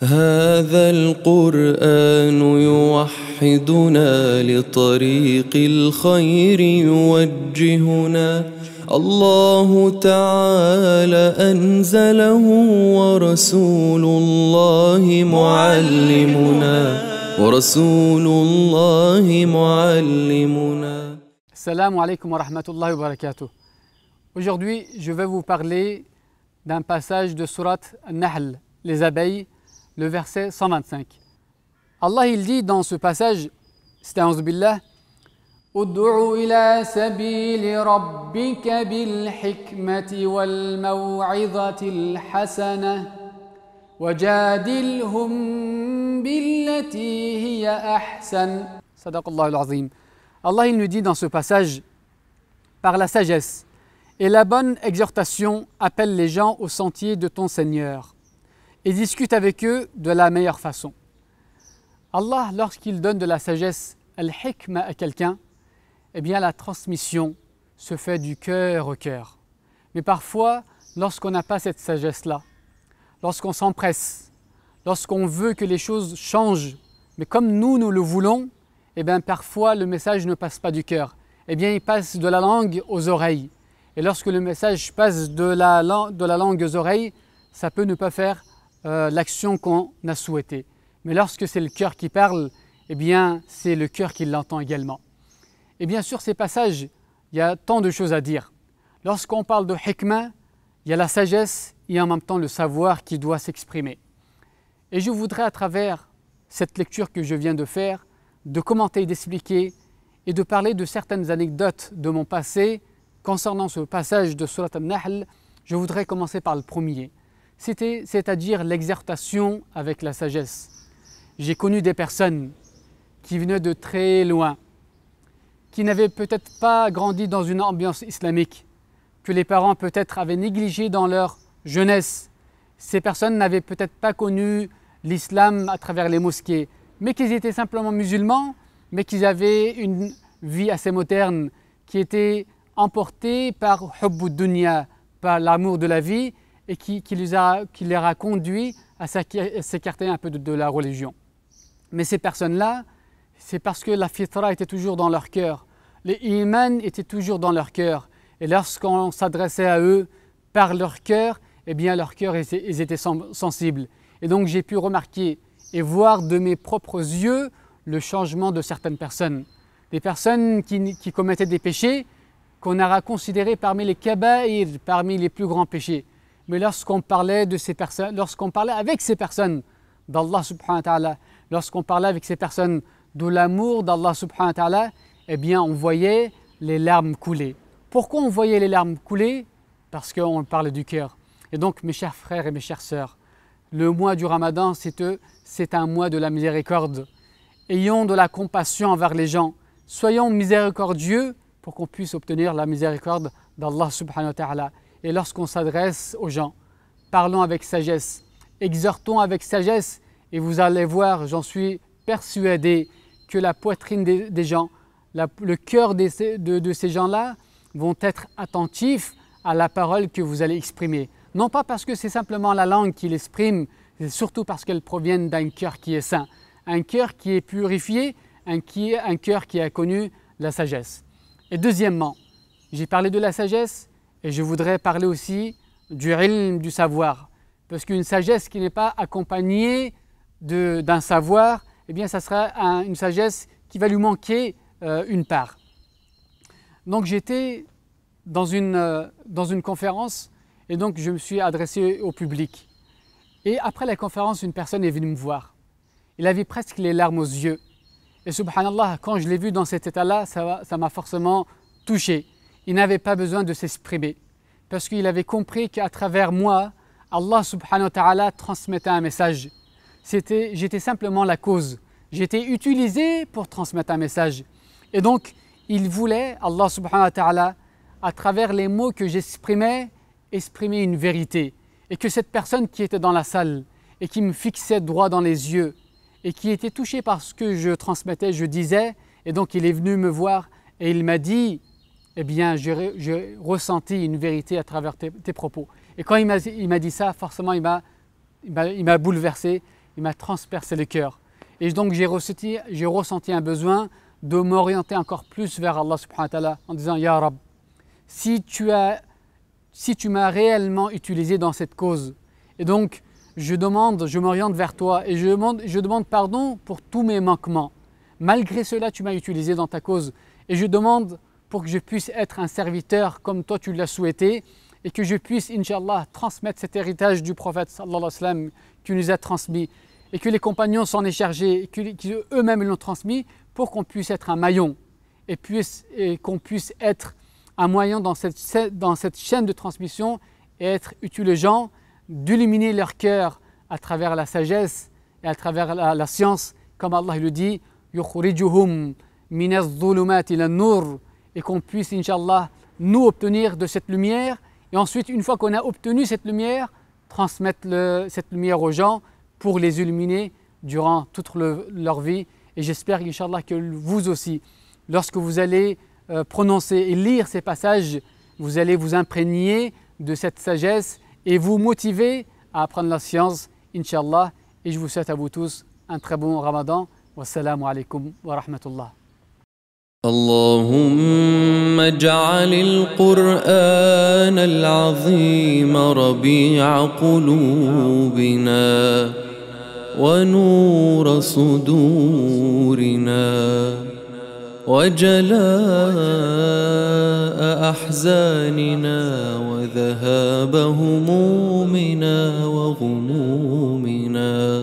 هذا القرآن يوحدنا لطريق الخير يوجهنا الله تعالى أنزله ورسول الله معلمنا ورسول الله معلمنا السلام عليكم ورحمة الله وبركاته Aujourd'hui, je vais vous parler d'un passage de Surat Nahl, les abeilles, le verset 125. Allah il dit dans ce passage, c'est un billah, ادعوا إلى سبيل ربك wal والموعظة الحسنة وجادلهم بالتي هي أحسن صدق al Sadaqallahul-Azim. Allah il nous dit dans ce passage par la sagesse et la bonne exhortation appelle les gens au sentier de ton Seigneur et discute avec eux de la meilleure façon. Allah, lorsqu'il donne de la sagesse, al-hikma à quelqu'un, eh bien la transmission se fait du cœur au cœur. Mais parfois, lorsqu'on n'a pas cette sagesse-là, lorsqu'on s'empresse, lorsqu'on veut que les choses changent, mais comme nous, nous le voulons, eh bien parfois le message ne passe pas du cœur. Eh bien, il passe de la langue aux oreilles. Et lorsque le message passe de la, de la langue aux oreilles, ça peut ne pas faire euh, l'action qu'on a souhaitée. Mais lorsque c'est le cœur qui parle, eh bien, c'est le cœur qui l'entend également. Et bien sûr, ces passages, il y a tant de choses à dire. Lorsqu'on parle de hikmah, il y a la sagesse et en même temps le savoir qui doit s'exprimer. Et je voudrais, à travers cette lecture que je viens de faire, de commenter, et d'expliquer et de parler de certaines anecdotes de mon passé concernant ce passage de Surat al-Nahl. Je voudrais commencer par le premier c'était, c'est-à-dire l'exhortation avec la sagesse. J'ai connu des personnes qui venaient de très loin, qui n'avaient peut-être pas grandi dans une ambiance islamique, que les parents peut-être avaient négligé dans leur jeunesse. Ces personnes n'avaient peut-être pas connu l'islam à travers les mosquées, mais qu'ils étaient simplement musulmans, mais qu'ils avaient une vie assez moderne, qui était emportée par Dunya, par l'amour de la vie, et qui, qui, les, a, qui conduits à s'écarter un peu de, la religion. Mais ces personnes-là, c'est parce que la fitra était toujours dans leur cœur, les iman étaient toujours dans leur cœur, et lorsqu'on s'adressait à eux par leur cœur, eh bien leur cœur, ils étaient sensibles. Et donc j'ai pu remarquer et voir de mes propres yeux le changement de certaines personnes. Des personnes qui, commettaient des péchés qu'on aura considérés parmi les kabaïr, parmi les plus grands péchés mais lorsqu'on parlait de ces personnes, lorsqu'on parlait avec ces personnes d'Allah subhanahu wa ta'ala, lorsqu'on parlait avec ces personnes de l'amour d'Allah subhanahu wa ta'ala, eh bien on voyait les larmes couler. Pourquoi on voyait les larmes couler Parce qu'on parlait du cœur. Et donc mes chers frères et mes chères sœurs, le mois du ramadan, c'est un mois de la miséricorde. Ayons de la compassion envers les gens. Soyons miséricordieux pour qu'on puisse obtenir la miséricorde d'Allah subhanahu wa ta'ala et lorsqu'on s'adresse aux gens, parlons avec sagesse, exhortons avec sagesse et vous allez voir, j'en suis persuadé, que la poitrine des, gens, le cœur de, ces gens-là vont être attentifs à la parole que vous allez exprimer. Non pas parce que c'est simplement la langue qui l'exprime, c'est surtout parce qu'elle provient d'un cœur qui est saint, un cœur qui est purifié, un cœur qui a connu la sagesse. Et deuxièmement, j'ai parlé de la sagesse, et je voudrais parler aussi du ilm, du savoir. Parce qu'une sagesse qui n'est pas accompagnée d'un savoir, eh bien, ça sera une sagesse qui va lui manquer euh, une part. Donc j'étais dans une, euh, dans une conférence et donc je me suis adressé au public. Et après la conférence, une personne est venue me voir. Il avait presque les larmes aux yeux. Et subhanallah, quand je l'ai vu dans cet état-là, ça m'a forcément touché. Il n'avait pas besoin de s'exprimer parce qu'il avait compris qu'à travers moi, Allah subhanahu wa ta'ala transmettait un message. j'étais simplement la cause. J'étais utilisé pour transmettre un message. Et donc, il voulait, Allah subhanahu wa ta'ala, à travers les mots que j'exprimais, exprimer une vérité. Et que cette personne qui était dans la salle et qui me fixait droit dans les yeux et qui était touchée par ce que je transmettais, je disais, et donc il est venu me voir et il m'a dit eh bien, j'ai ressenti une vérité à travers tes, propos. Et quand il m'a dit ça, forcément, il m'a bouleversé, il m'a transpercé le cœur. Et donc, j'ai ressenti, ressenti un besoin de m'orienter encore plus vers Allah subhanahu wa ta'ala en disant Ya Rab, si tu as si tu m'as réellement utilisé dans cette cause. Et donc, je demande, je m'oriente vers toi et je demande, je demande pardon pour tous mes manquements. Malgré cela, tu m'as utilisé dans ta cause. Et je demande pour que je puisse être un serviteur comme toi tu l'as souhaité et que je puisse, Inch'Allah, transmettre cet héritage du prophète sallallahu alayhi qui nous a transmis et que les compagnons s'en aient chargés, et qu'eux-mêmes l'ont transmis pour qu'on puisse être un maillon et, et qu'on puisse être un moyen dans cette, dans cette chaîne de transmission et être utile aux gens, d'illuminer leur cœur à travers la sagesse et à travers la, science, comme Allah le dit, « et qu'on puisse, Inch'Allah, nous obtenir de cette lumière. Et ensuite, une fois qu'on a obtenu cette lumière, transmettre cette lumière aux gens pour les illuminer durant toute leur vie. Et j'espère, Inch'Allah, que vous aussi, lorsque vous allez euh, prononcer et lire ces passages, vous allez vous imprégner de cette sagesse et vous motiver à apprendre la science, Inch'Allah. Et je vous souhaite à vous tous un très bon ramadan. Wassalamu alaikum wa rahmatullah. اللهم اجعل القران العظيم ربيع قلوبنا ونور صدورنا وجلاء احزاننا وذهاب همومنا وغمومنا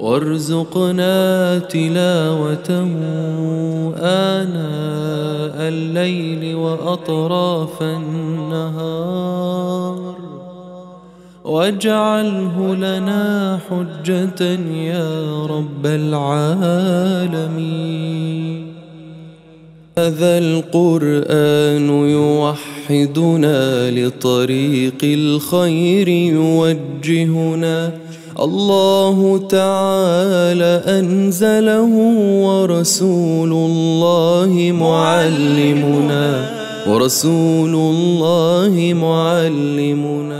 وارزقنا تلاوته آناء الليل وأطراف النهار واجعله لنا حجة يا رب العالمين هذا القرآن يوحدنا لطريق الخير يوجهنا الله تعالى أنزله ورسول الله معلمنا ورسول الله معلمنا